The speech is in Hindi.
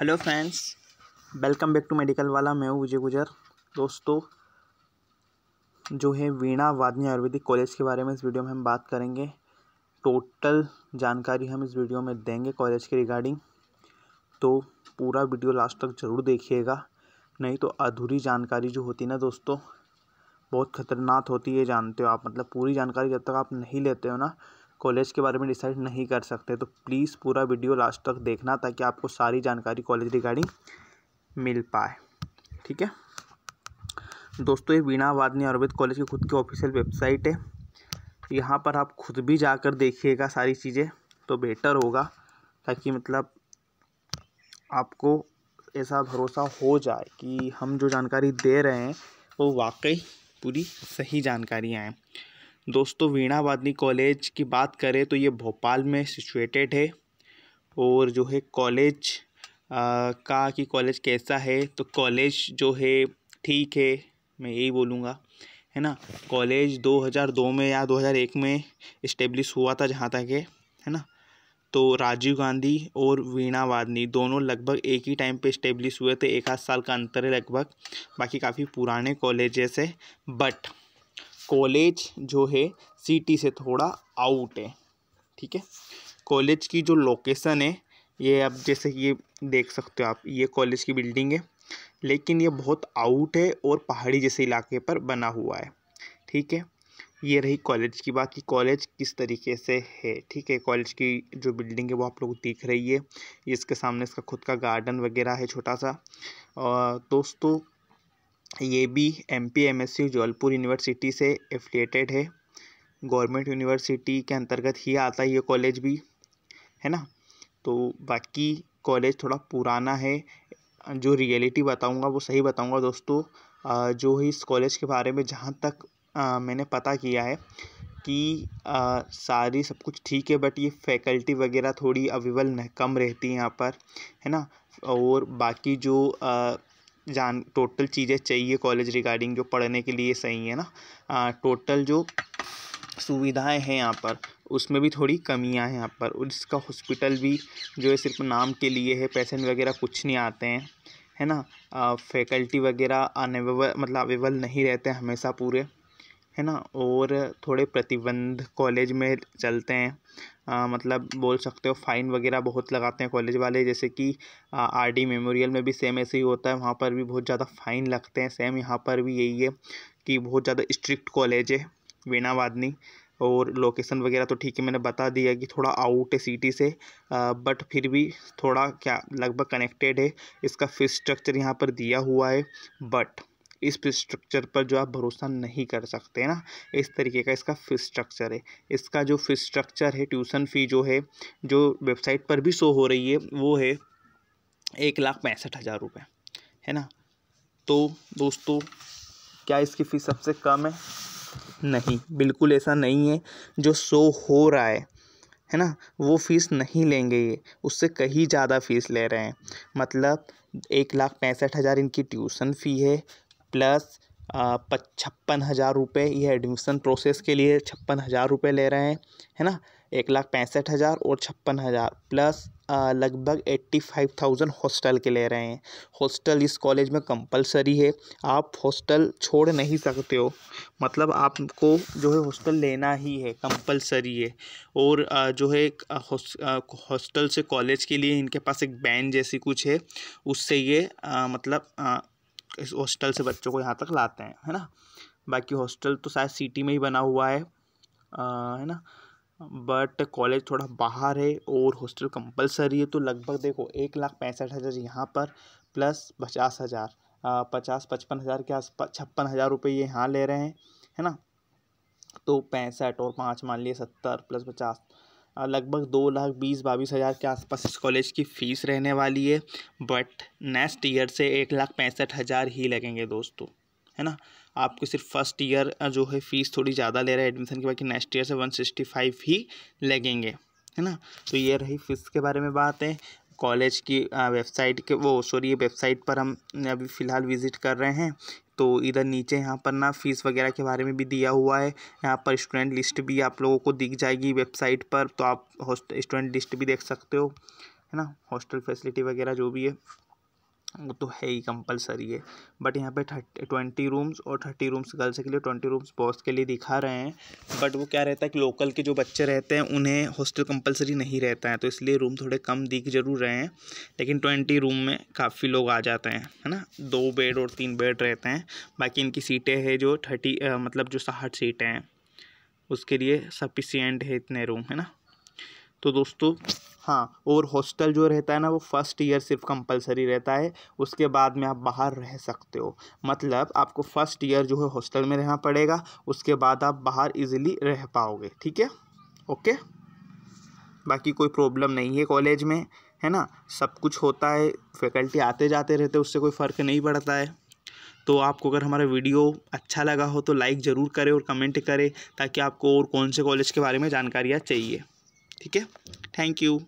hello friends welcome back to medical वाला मैं हूँ विजय गुजर दोस्तों जो है वीणा वादनी आयुर्वेदिक कॉलेज के बारे में इस वीडियो में हम बात करेंगे टोटल जानकारी हम इस वीडियो में देंगे कॉलेज के रिगार्डिंग तो पूरा वीडियो लास्ट तक ज़रूर देखिएगा नहीं तो अधूरी जानकारी जो होती है ना दोस्तों बहुत खतरनाक होती है जानते हो आप मतलब पूरी जानकारी जब तक आप नहीं लेते हो ना कॉलेज के बारे में डिसाइड नहीं कर सकते तो प्लीज़ पूरा वीडियो लास्ट तक देखना ताकि आपको सारी जानकारी कॉलेज रिगार्डिंग मिल पाए ठीक है दोस्तों ये वीणा वादनी आयुर्वेद कॉलेज की खुद की ऑफिशियल वेबसाइट है यहाँ पर आप खुद भी जाकर देखिएगा सारी चीज़ें तो बेटर होगा ताकि मतलब आपको ऐसा भरोसा हो जाए कि हम जो जानकारी दे रहे हैं वो वाकई पूरी सही जानकारियाँ हैं दोस्तों वीणा वादनी कॉलेज की बात करें तो ये भोपाल में सिचुएटेड है और जो है कॉलेज का कि कॉलेज कैसा है तो कॉलेज जो है ठीक है मैं यही बोलूँगा है ना कॉलेज 2002 में या 2001 में इस्टेब्लिश हुआ था जहाँ तक है है ना तो राजीव गांधी और वीणा वादनी दोनों लगभग एक ही टाइम पे इस्टेब्लिश हुए थे एक आध साल का अंतर है लगभग बाकी काफ़ी पुराने कॉलेजेस है बट कॉलेज जो है सिटी से थोड़ा आउट है ठीक है कॉलेज की जो लोकेशन है ये आप जैसे ये देख सकते हो आप ये कॉलेज की बिल्डिंग है लेकिन ये बहुत आउट है और पहाड़ी जैसे इलाके पर बना हुआ है ठीक है ये रही कॉलेज की बात कि कॉलेज किस तरीके से है ठीक है कॉलेज की जो बिल्डिंग है वो आप लोग दिख रही है इसके सामने इसका खुद का गार्डन वगैरह है छोटा सा दोस्तों ये भी M P M S C Jaunpur university से एफिलेटेड है गवर्नमेंट यूनिवर्सिटी के अंतर्गत ही आता है ये कॉलेज भी है ना तो बाकी कॉलेज थोड़ा पुराना है जो रियलिटी बताऊंगा वो सही बताऊंगा दोस्तों जो ही इस कॉलेज के बारे में जहाँ तक मैंने पता किया है कि सारी सब कुछ ठीक है बट ये फैकल्टी वगैरह थोड़ी अवेलेबल कम रहती है यहाँ पर है ना और बाकी जो आ, जान टोटल चीज़ें चाहिए कॉलेज रिगार्डिंग जो पढ़ने के लिए सही है ना आ, टोटल जो सुविधाएं हैं यहाँ पर उसमें भी थोड़ी कमियां हैं यहाँ पर और इसका हॉस्पिटल भी जो है सिर्फ नाम के लिए है पेशेंट वगैरह कुछ नहीं आते हैं है ना फैकल्टी वगैरह अनवेबल मतलब अवेबल नहीं रहते हमेशा पूरे है ना और थोड़े प्रतिबंध कॉलेज में चलते हैं आ, मतलब बोल सकते हो फ़ाइन वगैरह बहुत लगाते हैं कॉलेज वाले जैसे कि आर डी मेमोरियल में भी सेम ऐसे ही होता है वहाँ पर भी बहुत ज़्यादा फ़ाइन लगते हैं सेम यहाँ पर भी यही है कि बहुत ज़्यादा स्ट्रिक्ट कॉलेज है वीणावादनी और लोकेशन वगैरह तो ठीक है मैंने बता दिया कि थोड़ा आउट है सिटी से आ, बट फिर भी थोड़ा क्या लगभग कनेक्टेड है इसका फीस स्ट्रक्चर यहाँ पर दिया हुआ है बट इस स्ट्रक्चर पर जो आप भरोसा नहीं कर सकते ना इस तरीके का इसका फीस स्ट्रक्चर है इसका जो फीस स्ट्रक्चर है ट्यूशन फ़ी जो है जो वेबसाइट पर भी शो हो रही है वो है एक लाख पैंसठ हज़ार रुपये है ना तो दोस्तों क्या इसकी फ़ीस सबसे कम है नहीं बिल्कुल ऐसा नहीं है जो शो हो रहा है है ना वो फ़ीस नहीं लेंगे ये उससे कहीं ज़्यादा फ़ीस ले रहे हैं मतलब एक लाख पैंसठ हज़ार इनकी ट्यूशन फ़ी है प्लस छप्पन हज़ार रुपये यह एडमिशन प्रोसेस के लिए छप्पन हज़ार रुपये ले रहे हैं है ना एक लाख पैंसठ हज़ार और छप्पन हज़ार प्लस लगभग एट्टी फाइव थाउजेंड हॉस्टल के ले रहे हैं हॉस्टल इस कॉलेज में कंपलसरी है आप हॉस्टल छोड़ नहीं सकते हो मतलब आपको जो है हॉस्टल लेना ही है कंपलसरी है और जो है हॉस्टल से कॉलेज के लिए इनके पास एक बैन जैसी कुछ है उससे ये मतलब इस हॉस्टल से बच्चों को यहाँ तक लाते हैं है ना बाकी हॉस्टल तो शायद सिटी में ही बना हुआ है आ, है ना बट कॉलेज थोड़ा बाहर है और हॉस्टल कंपलसरी है तो लगभग देखो एक लाख पैंसठ हज़ार यहाँ पर प्लस पचास हज़ार पचास पचपन हज़ार के आस पास छप्पन हज़ार रुपये ये यहाँ ले रहे हैं है ना तो पैंसठ और पाँच मान लिए सत्तर प्लस पचास लगभग दो लाख बीस बाईस हज़ार के आसपास इस कॉलेज की फ़ीस रहने वाली है बट नेक्स्ट ईयर से एक लाख पैंसठ हज़ार ही लगेंगे दोस्तों है ना आपको सिर्फ फर्स्ट ईयर जो है फ़ीस थोड़ी ज़्यादा ले रहा है एडमिशन के बाकी नेक्स्ट ईयर से वन सिक्सटी फाइव ही लगेंगे है ना तो ये रही फीस के बारे में बात है कॉलेज की वेबसाइट के वो सॉरी वेबसाइट पर हम अभी फ़िलहाल विज़िट कर रहे हैं तो इधर नीचे यहाँ पर ना फ़ीस वगैरह के बारे में भी दिया हुआ है यहाँ पर स्टूडेंट लिस्ट भी आप लोगों को दिख जाएगी वेबसाइट पर तो आप हॉस्ट स्टूडेंट लिस्ट भी देख सकते हो है ना हॉस्टल फैसिलिटी वगैरह जो भी है वो तो है ही कंपलसरी है बट यहाँ पे थर्टी ट्वेंटी रूम्स और थर्टी रूम्स गर्ल्स के लिए ट्वेंटी रूम्स बॉयज़ के लिए दिखा रहे हैं बट वो क्या रहता है कि लोकल के जो बच्चे रहते हैं उन्हें हॉस्टल कंपलसरी नहीं रहता है तो इसलिए रूम थोड़े कम दिख जरूर रहे हैं लेकिन ट्वेंटी रूम में काफ़ी लोग आ जाते हैं है ना दो बेड और तीन बेड रहते हैं बाकी इनकी सीटें हैं जो थर्टी मतलब जो साठ सीटें हैं उसके लिए सफिशियंट है इतने रूम है ना तो दोस्तों हाँ और हॉस्टल जो रहता है ना वो फर्स्ट ईयर सिर्फ कंपलसरी रहता है उसके बाद में आप बाहर रह सकते हो मतलब आपको फर्स्ट ईयर जो है हॉस्टल में रहना पड़ेगा उसके बाद आप बाहर इजीली रह पाओगे ठीक है ओके बाकी कोई प्रॉब्लम नहीं है कॉलेज में है ना सब कुछ होता है फैकल्टी आते जाते रहते उससे कोई फ़र्क नहीं पड़ता है तो आपको अगर हमारा वीडियो अच्छा लगा हो तो लाइक ज़रूर करें और कमेंट करें ताकि आपको और कौन से कॉलेज के बारे में जानकारियाँ चाहिए ठीक है थैंक यू